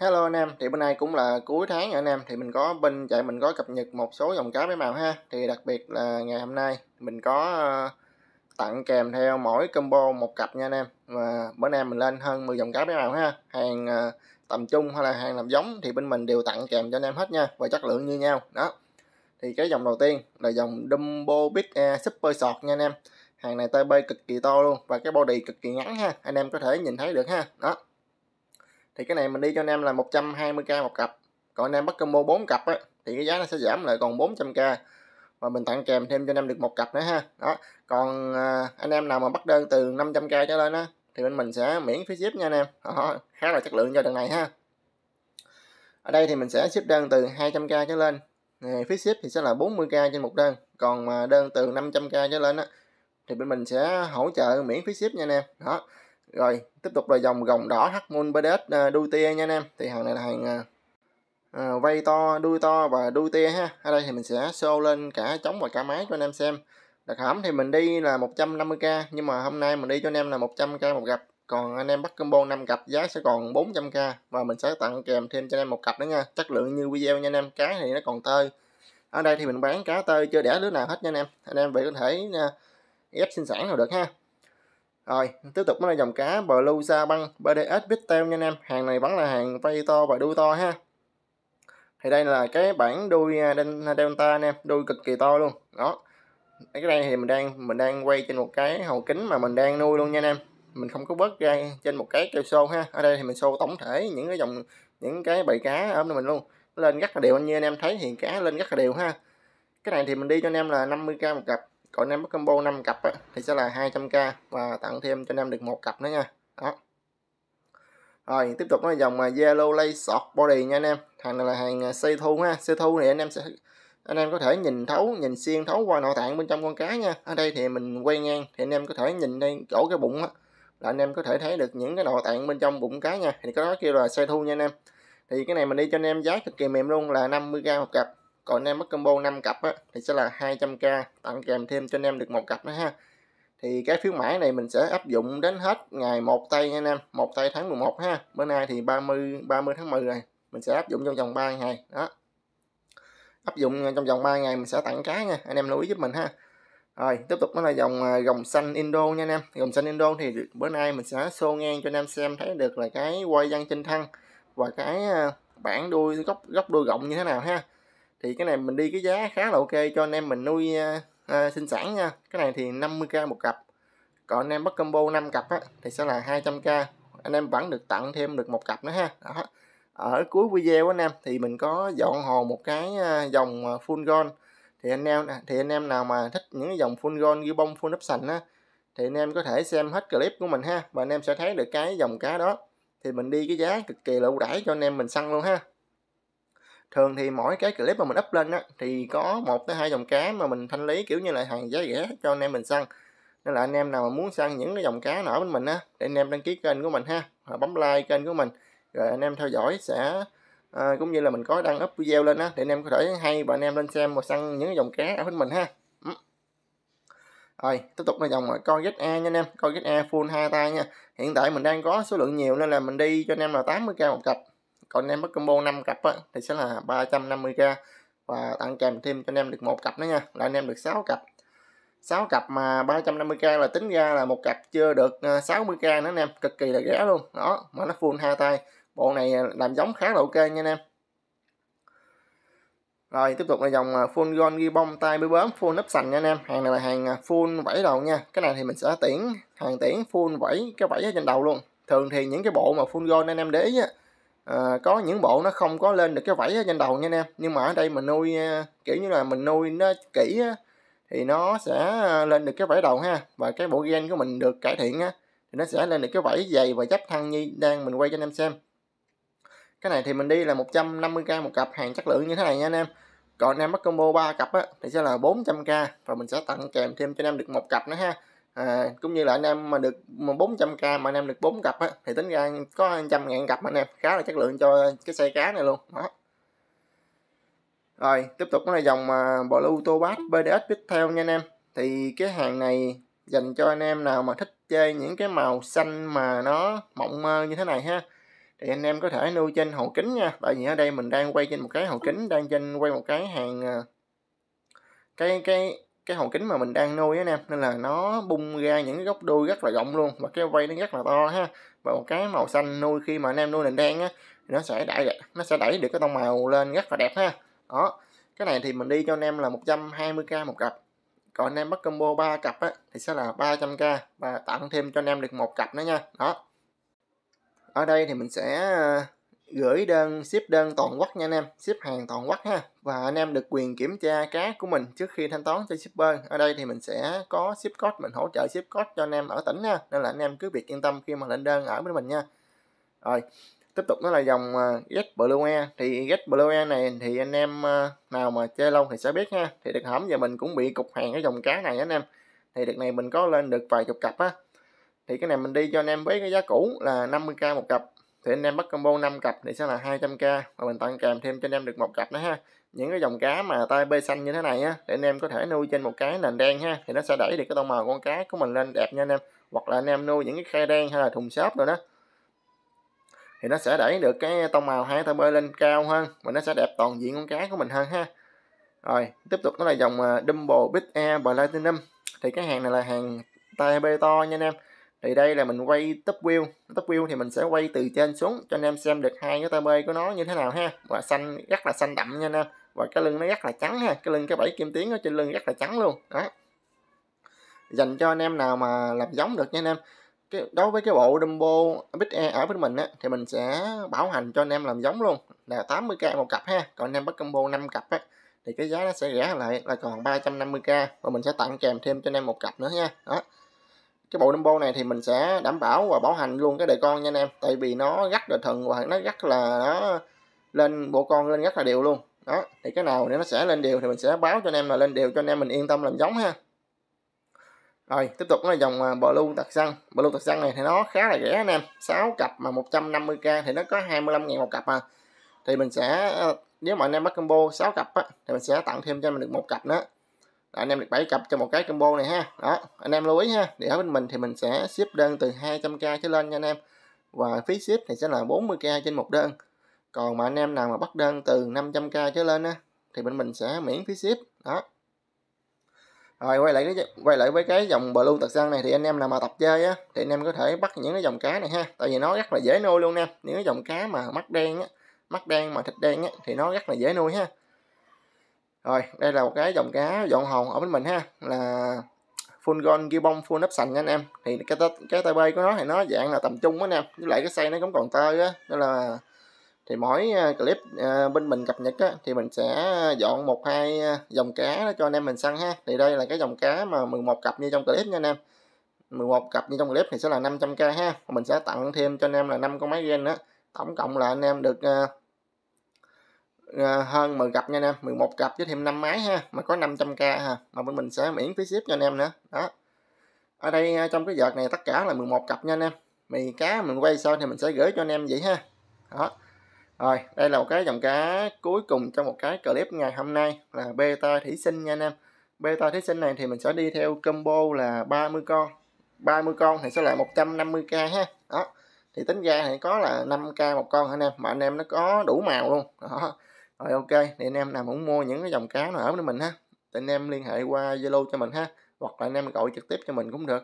Hello anh em, thì bên này cũng là cuối tháng ở anh em thì mình có bên chạy mình có cập nhật một số dòng cá bé màu ha. Thì đặc biệt là ngày hôm nay mình có ờ, tặng kèm theo mỗi combo một cặp nha anh em. Và bữa nay mình lên hơn 10 dòng cá bé màu ha. Hàng ờ, tầm trung hay là hàng làm giống thì bên mình đều tặng kèm cho anh em hết nha và chất lượng như nhau. Đó. Thì cái dòng đầu tiên là dòng Dumbo Big Air Super Short nha anh em. Hàng này tay bay cực kỳ to luôn và cái body cực kỳ ngắn ha. Anh em có thể nhìn thấy được ha. Đó thì cái này mình đi cho anh em là 120k một cặp còn anh em bắt combo 4 cặp á thì cái giá nó sẽ giảm lại còn 400k và mình tặng kèm thêm cho anh em được một cặp nữa ha đó còn à, anh em nào mà bắt đơn từ 500k trở lên á thì bên mình sẽ miễn phí ship nha anh em đó, khá là chất lượng cho đợt này ha ở đây thì mình sẽ ship đơn từ 200k trở lên phí ship thì sẽ là 40k trên một đơn còn mà đơn từ 500k trở lên á thì bên mình sẽ hỗ trợ miễn phí ship nha anh em đó rồi tiếp tục là dòng gồng đỏ Hmon BDS à, đuôi tia nha anh em thì hàng này là hàng à, à, vây to đuôi to và đuôi tia ha ở đây thì mình sẽ show lên cả trống và cả máy cho anh em xem đặc hãm thì mình đi là 150k nhưng mà hôm nay mình đi cho anh em là 100k một gặp còn anh em bắt combo 5 cặp giá sẽ còn 400k và mình sẽ tặng kèm thêm cho anh em một cặp nữa nha chất lượng như video nha anh em cá thì nó còn tơi ở đây thì mình bán cá tơi chưa đẻ lứa nào hết nha anh em anh em vậy có thể à, ép sinh sản nào được ha rồi, tiếp tục mới là dòng cá Blue Sa Băng BDS Bittel nha anh em. Hàng này vẫn là hàng vây to và đuôi to ha. Thì đây là cái bản đuôi à, à, Delta anh em, đuôi cực kỳ to luôn. Đó. Cái đây thì mình đang mình đang quay trên một cái hồ kính mà mình đang nuôi luôn nha anh em. Mình không có bớt ra trên một cái keo xô ha. Ở đây thì mình xô tổng thể những cái dòng những cái bầy cá ở mình luôn. Lên rất là đều anh như anh em thấy hiện cá lên rất là đều ha. Cái này thì mình đi cho anh em là 50k một cặp còn em bắt combo 5 cặp á, thì sẽ là 200k và tặng thêm cho anh em được một cặp nữa nha đó rồi tiếp tục nó dòng mà Zalo Lay Sort Body nha anh em thằng này là hàng xây à, thu ha xây thu thì anh em sẽ anh em có thể nhìn thấu nhìn xuyên thấu qua nội tạng bên trong con cá nha ở đây thì mình quay ngang thì anh em có thể nhìn đây chỗ cái bụng á là anh em có thể thấy được những cái nội tạng bên trong bụng cá nha thì cái đó kêu là xây thu nha anh em thì cái này mình đi cho anh em giá cực kỳ mềm luôn là 50k một cặp còn anh em mất combo 5 cặp á, thì sẽ là 200k tặng kèm thêm cho anh em được một cặp nữa ha thì cái phiếu mãi này mình sẽ áp dụng đến hết ngày 1 tây nha anh em 1 tây tháng 11 ha bữa nay thì 30 30 tháng 10 rồi mình sẽ áp dụng trong vòng 3 ngày đó áp dụng à, trong vòng 3 ngày mình sẽ tặng cái nha anh em lưu ý giúp mình ha rồi tiếp tục đó là dòng à, gồng xanh Indo nha anh em gồng xanh Indo thì bữa nay mình sẽ xô ngang cho anh em xem thấy được là cái quay văn trên thân và cái à, bản đuôi góc góc đuôi gọng như thế nào ha thì cái này mình đi cái giá khá là ok cho anh em mình nuôi à, à sinh sản nha cái này thì 50k một cặp còn anh em bắt combo 5 cặp á, thì sẽ là 200k anh em vẫn được tặng thêm được một cặp nữa ha đó ở cuối video anh em thì mình có dọn hồ một cái à, dòng à, full gold thì anh em thì anh em nào mà thích những cái dòng full gold như bông full nắp sành á thì anh em có thể xem hết clip của mình ha và anh em sẽ thấy được cái dòng cá đó thì mình đi cái giá cực kỳ là ưu đãi cho anh em mình săn luôn ha thường thì mỗi cái clip mà mình up lên á thì có một tới hai dòng cá mà mình thanh lý kiểu như là hàng giá rẻ cho anh em mình săn nên là anh em nào mà muốn săn những cái dòng cá nở bên mình á để anh em đăng ký kênh của mình ha rồi bấm like kênh của mình rồi anh em theo dõi sẽ à, cũng như là mình có đăng up video lên á để anh em có thể hay và anh em lên xem mà săn những cái dòng cá ở bên mình ha ừ. rồi tiếp tục là dòng con ghét a nha anh em con ghét a full hai tay nha hiện tại mình đang có số lượng nhiều nên là mình đi cho anh em là 80k một cặp còn anh em bắt combo 5 cặp á, thì sẽ là 350k và tặng kèm thêm cho anh em được một cặp nữa nha là anh em được 6 cặp 6 cặp mà 350k là tính ra là một cặp chưa được 60k ờ, nữa anh em cực kỳ là rẻ luôn đó mà nó full hai tay bộ này ờ, làm giống khá là ok nha anh em rồi tiếp tục là dòng ờ, full gon ghi bông tay bướm bướm full nắp sành nha anh em hàng này là hàng full vẫy đầu nha cái này thì mình sẽ tiễn hàng tiễn full vẫy cái vẫy ở trên đầu luôn thường thì những cái bộ mà full gon anh em để ý á à, có những bộ nó không có lên được cái vảy trên đầu nha anh em nhưng mà ở đây mình nuôi ờ, kiểu như là mình nuôi nó kỹ thì nó sẽ ờ, lên được cái vảy đầu ha và cái bộ gen của mình được cải thiện á, thì nó sẽ lên được cái vảy dày và dấp thăng như đang mình quay cho anh em xem cái này thì mình đi là 150k một cặp hàng chất lượng như thế này nha anh em còn anh em bắt combo 3 cặp á, thì sẽ là 400k và mình sẽ tặng kèm thêm cho anh em được một cặp nữa ha à, cũng như là anh em mà được 400k mà anh em được 4 cặp á, thì tính ra có trăm ngàn cặp anh em khá là chất lượng cho cái xe cá này luôn đó rồi tiếp tục là dòng mà bộ lưu tô bát BDS tiếp theo nha anh em thì cái hàng này dành cho anh em nào mà thích chơi những cái màu xanh mà nó mộng mơ như thế này ha thì anh em có thể nuôi trên hồ kính nha tại vì ở đây mình đang quay trên một cái hồ kính đang trên quay một cái hàng à, cái cái cái hòn kính mà mình đang nuôi anh em nên là nó bung ra những cái góc đuôi rất là rộng luôn và cái vây nó rất là to ha và một cái màu xanh nuôi khi mà anh em nuôi nền đen á nó sẽ đẩy nó sẽ đẩy được cái tông màu lên rất là đẹp ha đó cái này thì mình đi cho anh em là 120k một cặp còn anh em bắt combo 3 cặp á, thì sẽ là 300k và tặng thêm cho anh em được một cặp nữa nha đó ở đây thì mình sẽ gửi đơn ship đơn toàn quốc nha anh em ship hàng toàn quốc ha và anh em được quyền kiểm tra cá của mình trước khi thanh toán cho shipper ở đây thì mình sẽ có ship code mình hỗ trợ ship code cho anh em ở tỉnh nha nên là anh em cứ việc yên tâm khi mà lên đơn ở bên mình nha rồi tiếp tục nó là dòng à, Get Blue Air thì Get Blue Air này thì anh em à, nào mà chơi lâu thì sẽ biết ha thì được hỏng giờ mình cũng bị cục hàng cái dòng cá này anh em thì đợt này mình có lên được vài chục cặp á thì cái này mình đi cho anh em với cái giá cũ là 50k một cặp thì anh em bắt combo 5 cặp thì sẽ là 200k và mình tặng kèm thêm cho anh em được một cặp nữa ha những cái dòng cá mà tai bê xanh như thế này á để anh em có thể nuôi trên một cái nền đen ha thì nó sẽ đẩy được cái tông màu con cá của mình lên đẹp nha anh em hoặc là anh em nuôi những cái khe đen hay là thùng xốp rồi đó thì nó sẽ đẩy được cái tông màu hai tai bê lên cao hơn và nó sẽ đẹp toàn diện con cá của mình hơn ha rồi tiếp tục nó là dòng à, Dumbo Big Air Platinum thì cái hàng này là hàng tai bê to nha anh em thì đây là mình quay top wheel top wheel thì mình sẽ quay từ trên xuống cho anh em xem được hai cái tơ bê của nó như thế nào ha và xanh rất là xanh đậm nha anh em và cái lưng nó rất là trắng ha cái lưng cái bảy kim tiến ở trên lưng rất là trắng luôn đó dành cho anh em nào mà làm giống được nha anh em cái đối với cái bộ Dumbo Big E ở bên mình á thì mình sẽ bảo hành cho anh em làm giống luôn là 80k một cặp ha còn anh em bắt combo 5 cặp á thì cái giá nó sẽ rẻ lại là còn 350k và mình sẽ tặng kèm thêm cho anh em một cặp nữa nha đó cái bộ Dumbo này thì mình sẽ đảm bảo và bảo hành luôn cái đề con nha anh em tại vì nó gắt đời thần và nó gắt là nó lên bộ con lên rất là đều luôn đó thì cái nào nếu nó sẽ lên đều thì mình sẽ báo cho anh em là lên đều cho anh em mình yên tâm làm giống ha rồi tiếp tục là dòng à, blue tạc xăng blue tạc xăng này thì nó khá là rẻ anh em 6 cặp mà 150k thì nó có 25 ngàn một cặp à thì mình sẽ à, nếu mà anh em bắt combo 6 cặp á, thì mình sẽ tặng thêm cho mình được một cặp nữa anh em được 7 cặp cho một cái combo này ha đó anh em lưu ý ha để ở bên mình thì mình sẽ ship đơn từ 200k trở lên nha anh em và phí ship thì sẽ là 40k trên một đơn còn mà anh em nào mà bắt đơn từ 500k trở lên á thì bên mình sẽ miễn phí ship đó rồi quay lại cái quay lại với cái dòng blue tật xăng này thì anh em nào mà tập chơi á thì anh em có thể bắt những cái dòng cá này ha tại vì nó rất là dễ nuôi luôn nè những cái dòng cá mà mắt đen á mắt đen mà thịt đen á thì nó rất là dễ nuôi ha rồi đây là một cái dòng cá dọn hồng ở bên mình ha là full gold gibbon full nắp sành nha anh em thì cái cái tay bay của nó thì nó dạng là tầm trung á anh em với lại cái xây nó cũng còn tơi á nên là thì mỗi à, clip à, bên mình cập nhật á, thì mình sẽ dọn một hai à, dòng cá cho anh em mình săn ha thì đây là cái dòng cá mà 11 cặp như trong clip nha anh em 11 cặp như trong clip thì sẽ là 500k ha mình sẽ tặng thêm cho anh em là 5 con máy gen nữa tổng cộng là anh em được À, hơn 10 cặp nha anh em 11 cặp với thêm 5 máy ha mà có 500k ha mà bên mình sẽ miễn phí ship cho anh em nữa đó ở đây à, trong cái vợt này tất cả là 11 cặp nha anh em mì cá mình quay sau thì mình sẽ gửi cho anh em vậy ha đó rồi đây là một cái dòng cá cuối cùng trong một cái clip ngày hôm nay là beta thủy sinh nha anh em beta thủy sinh này thì mình sẽ đi theo combo là 30 con 30 con thì sẽ là 150k ha đó thì tính ra thì có là 5k một con anh em mà anh em nó có đủ màu luôn đó rồi ok thì anh em nào muốn mua những cái dòng cá nào ở với mình ha thì anh em liên hệ qua zalo cho mình ha hoặc là anh em gọi trực tiếp cho mình cũng được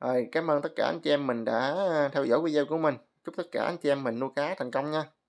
rồi cảm ơn tất cả anh chị em mình đã theo dõi video của mình chúc tất cả anh chị em mình nuôi cá thành công nha